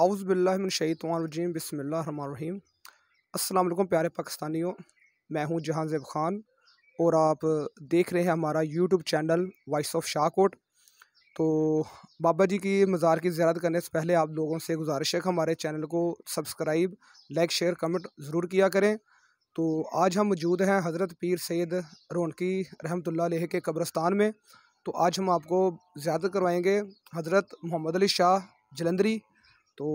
आउज़बिल्लिनशैतवानरजीम बसमीम अल्लाम प्यारे पाकिस्तानियों मैं हूं जहांजेब ख़ान और आप देख रहे हैं हमारा YouTube channel voice of Shahkot तो बाबा जी की मज़ार की ज्यारत करने से पहले आप लोगों से गुजारिश है हमारे चैनल को सब्सक्राइब लाइक शेयर कमेंट ज़रूर किया करें तो आज हम मौजूद हैं हज़रत पीर सैद रौनकी रहमत के कब्रस्तान में तो आज हम आपको ज़्यादा करवाएँगे हज़रत मोहम्मद अली शाह जलंधरी तो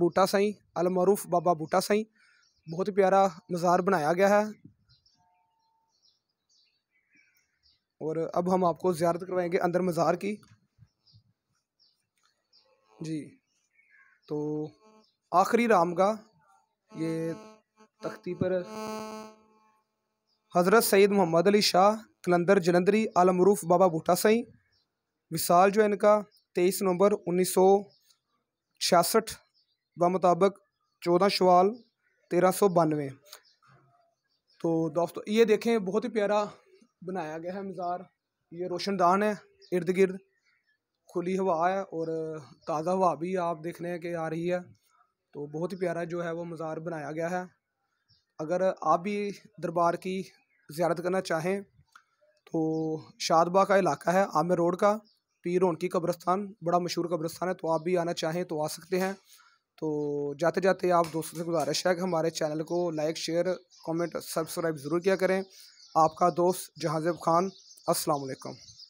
बूटा साई अलमरूफ बाबा बूटा साई बहुत प्यारा मज़ार बनाया गया है और अब हम आपको ज़्यारत करवाएंगे अंदर मज़ार की जी तो आखिरी राम का ये तख्ती पर हज़रत सैद मोहम्मद अली शाह कलंदर जलंधरी आलमरूफ बाबा बूटा साईं विशाल जो है इनका तेईस नवंबर उन्नीस सौ छियासठ व मुताबक चौदह शवाल तेरह सौ बानवे तो दोस्तों ये देखें बहुत ही प्यारा बनाया गया है मज़ार ये रोशनदान है इर्द गिर्द खुली हवा है और ताज़ा हवा भी आप देख रहे हैं कि आ रही है तो बहुत ही प्यारा जो है वो मज़ार बनाया गया है अगर आप भी दरबार की ज्यारत करना चाहें तो शादबा का इलाका है आमिर रोड का पीर की कब्रस्तान बड़ा मशहूर कब्रस्तान है तो आप भी आना चाहें तो आ सकते हैं तो जाते जाते आप दोस्तों से गुजारिश है कि हमारे चैनल को लाइक शेयर कमेंट सब्सक्राइब ज़रूर किया करें आपका दोस्त जहाज़ब खान असलकम